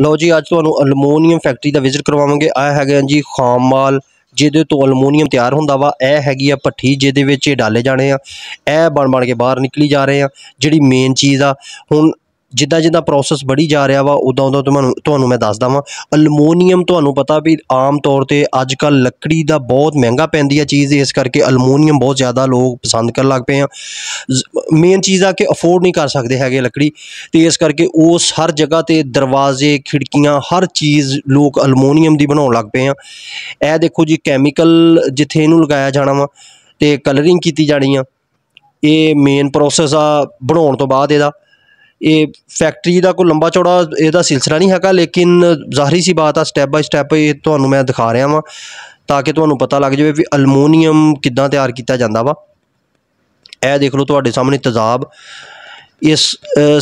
ਲਓ ਜੀ ਅੱਜ ਤੁਹਾਨੂੰ ਅਲਮੋਨੀਅਮ ਫੈਕਟਰੀ ਦਾ ਵਿਜ਼ਿਟ ਕਰਵਾਵਾਂਗੇ ਆ ਹੈਗਾ ਜੀ ਮਾਲ ਜਿਹਦੇ ਤੋਂ ਅਲਮੋਨੀਅਮ ਤਿਆਰ ਹੁੰਦਾ ਵਾ ਇਹ ਹੈਗੀ ਆ ਪੱਠੀ ਜਿਹਦੇ ਵਿੱਚ ਇਹ ਡਾਲੇ ਜਾਣੇ ਆ ਇਹ ਬਣ ਬਣ ਕੇ ਬਾਹਰ ਨਿਕਲੀ ਜਾ ਰਹੇ ਆ ਜਿਹੜੀ ਮੇਨ ਚੀਜ਼ ਆ ਹੁਣ ਜਿੱਦਾਂ ਜਿੱਦਾਂ ਪ੍ਰੋਸੈਸ ਬੜੀ ਜਾ ਰਿਹਾ ਵਾ ਉਦੋਂ ਉਦੋਂ ਤੁਹਾਨੂੰ ਤੁਹਾਨੂੰ ਮੈਂ ਦੱਸਦਾ ਵਾਂ ਅਲਮੋਨੀਅਮ ਤੁਹਾਨੂੰ ਪਤਾ ਵੀ ਆਮ ਤੌਰ ਤੇ ਅੱਜ ਕੱਲ ਲੱਕੜੀ ਦਾ ਬਹੁਤ ਮਹਿੰਗਾ ਪੈਂਦੀ ਆ ਚੀਜ਼ ਇਸ ਕਰਕੇ ਅਲਮੋਨੀਅਮ ਬਹੁਤ ਜ਼ਿਆਦਾ ਲੋਕ ਪਸੰਦ ਕਰਨ ਲੱਗ ਪਏ ਆ ਮੇਨ ਚੀਜ਼ ਆ ਕਿ ਅਫੋਰਡ ਨਹੀਂ ਕਰ ਸਕਦੇ ਹੈਗੇ ਲੱਕੜੀ ਤੇ ਇਸ ਕਰਕੇ ਉਸ ਹਰ ਜਗ੍ਹਾ ਤੇ ਦਰਵਾਜ਼ੇ ਖਿੜਕੀਆਂ ਹਰ ਚੀਜ਼ ਲੋਕ ਅਲਮੋਨੀਅਮ ਦੀ ਬਣਾਉਣ ਲੱਗ ਪਏ ਆ ਇਹ ਦੇਖੋ ਜੀ ਕੈਮੀਕਲ ਜਿੱਥੇ ਇਹਨੂੰ ਲਗਾਇਆ ਜਾਣਾ ਵਾ ਤੇ ਕਲਰਿੰਗ ਕੀਤੀ ਜਾਣੀ ਆ ਇਹ ਮੇਨ ਪ੍ਰੋਸੈਸ ਆ ਬਣਾਉਣ ਤੋਂ ਬਾਅਦ ਇਹਦਾ ਇਹ ਫੈਕਟਰੀ ਦਾ ਕੋਈ ਲੰਬਾ ਚੌੜਾ ਇਹਦਾ ਸਿਲਸਿਲਾ ਨਹੀਂ ਹੈਗਾ ਲੇਕਿਨ ਜ਼ਾਹਰੀ ਸੀ ਬਾਤ ਆ ਸਟੈਪ ਬਾਈ ਸਟੈਪ ਇਹ ਤੁਹਾਨੂੰ ਮੈਂ ਦਿਖਾ ਰਿਹਾ ਵਾਂ ਤਾਂ ਕਿ ਤੁਹਾਨੂੰ ਪਤਾ ਲੱਗ ਜਾਵੇ ਵੀ ਅਲਮੋਨੀਅਮ ਕਿੱਦਾਂ ਤਿਆਰ ਕੀਤਾ ਜਾਂਦਾ ਵਾ ਇਹ ਦੇਖ ਲਓ ਤੁਹਾਡੇ ਸਾਹਮਣੇ ਤਜ਼ਾਬ ਇਸ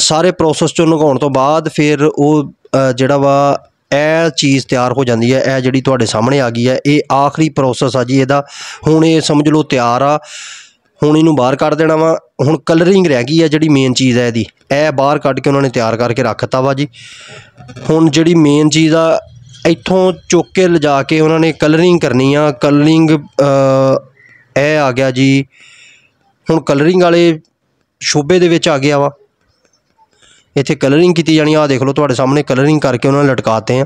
ਸਾਰੇ ਪ੍ਰੋਸੈਸ ਚੋਂ ਨਗਾਉਣ ਤੋਂ ਬਾਅਦ ਫਿਰ ਉਹ ਜਿਹੜਾ ਵਾ ਇਹ ਚੀਜ਼ ਤਿਆਰ ਹੋ ਜਾਂਦੀ ਹੈ ਇਹ ਜਿਹੜੀ ਤੁਹਾਡੇ ਸਾਹਮਣੇ ਆ ਗਈ ਹੈ ਇਹ ਆਖਰੀ ਪ੍ਰੋਸੈਸ ਆ ਜੀ ਇਹਦਾ ਹੁਣ ਇਹ ਸਮਝ ਲਓ ਤਿਆਰ ਆ ਹੁਣ ਇਹਨੂੰ ਬਾਹਰ ਕੱਢ ਦੇਣਾ ਵਾ ਹੁਣ ਕਲਰਿੰਗ ਰਹਿ ਗਈ ਆ ਜਿਹੜੀ ਮੇਨ ਚੀਜ਼ ਹੈ ਇਹਦੀ ਇਹ ਬਾਹਰ ਕੱਢ ਕੇ ਉਹਨਾਂ ਨੇ ਤਿਆਰ ਕਰਕੇ ਰੱਖਤਾ ਵਾ ਜੀ ਹੁਣ ਜਿਹੜੀ ਮੇਨ ਚੀਜ਼ ਆ ਇੱਥੋਂ ਚੁੱਕ ਕੇ ਲਿਜਾ ਕੇ ਉਹਨਾਂ ਨੇ ਕਲਰਿੰਗ ਕਰਨੀ ਆ ਕਲਰਿੰਗ ਇਹ ਆ ਗਿਆ ਜੀ ਹੁਣ ਕਲਰਿੰਗ ਵਾਲੇ ਸ਼ੋਬੇ ਦੇ ਵਿੱਚ ਆ ਗਿਆ ਵਾ ਇੱਥੇ ਕਲਰਿੰਗ ਕੀਤੀ ਜਾਣੀ ਆ ਦੇਖ ਲਓ ਤੁਹਾਡੇ ਸਾਹਮਣੇ ਕਲਰਿੰਗ ਕਰਕੇ ਉਹਨਾਂ ਨੇ ਲਟਕਾਤੇ ਆ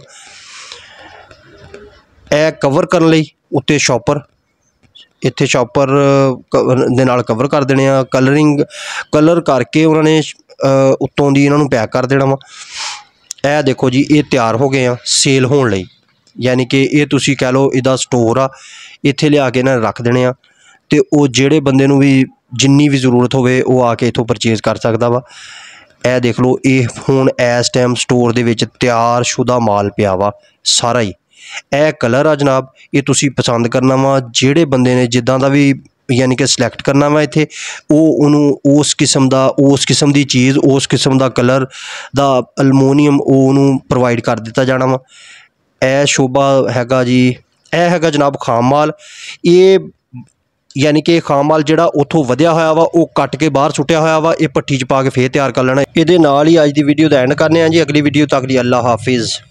ਇਹ ਕਵਰ ਕਰਨ ਲਈ ਉੱਤੇ ਸ਼ਾਪਰ ਇੱਥੇ ਸ਼ਾਪਰ ਦੇ ਨਾਲ ਕਵਰ ਕਰ ਦੇਣੇ ਆ ਕਲਰਿੰਗ ਕਲਰ ਕਰਕੇ ਉਹਨਾਂ ਨੇ ਉੱਤੋਂ ਦੀ ਇਹਨਾਂ ਨੂੰ ਪੈਕ ਕਰ ਦੇਣਾ ਵਾ ਇਹ ਦੇਖੋ ਜੀ ਇਹ ਤਿਆਰ ਹੋ ਗਏ ਆ ਸੇਲ ਹੋਣ ਲਈ ਯਾਨੀ ਕਿ ਇਹ ਤੁਸੀਂ ਕਹਿ ਲਓ ਇਹਦਾ ਸਟੋਰ ਆ ਇੱਥੇ ਲਿਆ ਕੇ ਇਹਨਾਂ ਰੱਖ ਦੇਣੇ ਆ ਤੇ ਉਹ ਜਿਹੜੇ ਬੰਦੇ ਨੂੰ ਵੀ ਜਿੰਨੀ ਵੀ ਜ਼ਰੂਰਤ ਹੋਵੇ ਉਹ ਆ ਕੇ ਇਥੋਂ ਪਰਚੇਜ਼ ਕਰ ਸਕਦਾ ਵਾ ਇਹ ਦੇਖ ਲਓ ਇਹ ਹੁਣ ਇਸ ਟਾਈਮ ਸਟੋਰ ਦੇ ਵਿੱਚ ਤਿਆਰ ਸ਼ੁਦਾ ਮਾਲ ਪਿਆ ਵਾ ਸਾਰਾ ਹੀ ਇਹ ਕਲਰ ਆ ਜਨਾਬ ਇਹ ਤੁਸੀਂ ਪਸੰਦ ਕਰਨਾ ਵਾ ਜਿਹੜੇ ਬੰਦੇ ਨੇ ਜਿੱਦਾਂ ਦਾ ਵੀ ਯਾਨੀ ਕਿ ਸਿਲੈਕਟ ਕਰਨਾ ਵਾ ਇੱਥੇ ਉਹ ਉਹਨੂੰ ਉਸ ਕਿਸਮ ਦਾ ਉਸ ਕਿਸਮ ਦੀ ਚੀਜ਼ ਉਸ ਕਿਸਮ ਦਾ ਕਲਰ ਦਾ ਅਲਮੋਨੀਅਮ ਉਹ ਉਹਨੂੰ ਪ੍ਰੋਵਾਈਡ ਕਰ ਦਿੱਤਾ ਜਾਣਾ ਵਾ ਇਹ ਸ਼ੋਭਾ ਹੈਗਾ ਜੀ ਇਹ ਹੈਗਾ ਜਨਾਬ ਖਾਮਾਲ ਇਹ ਯਾਨੀ ਕਿ ਖਾਮਾਲ ਜਿਹੜਾ ਉਥੋਂ ਵਧਿਆ ਹੋਇਆ ਵਾ ਉਹ ਕੱਟ ਕੇ ਬਾਹਰ ਸੁੱਟਿਆ ਹੋਇਆ ਵਾ ਇਹ ਪੱਠੀ ਚ ਪਾ ਕੇ ਫੇਰ ਤਿਆਰ ਕਰ ਲੈਣਾ ਇਹਦੇ ਨਾਲ ਹੀ ਅੱਜ ਦੀ ਵੀਡੀਓ ਦਾ ਐਂਡ ਕਰਨੇ ਆ ਜੀ ਅਗਲੀ ਵੀਡੀਓ ਤੱਕ ਲਈ ਅੱਲਾ ਹਾਫਿਜ਼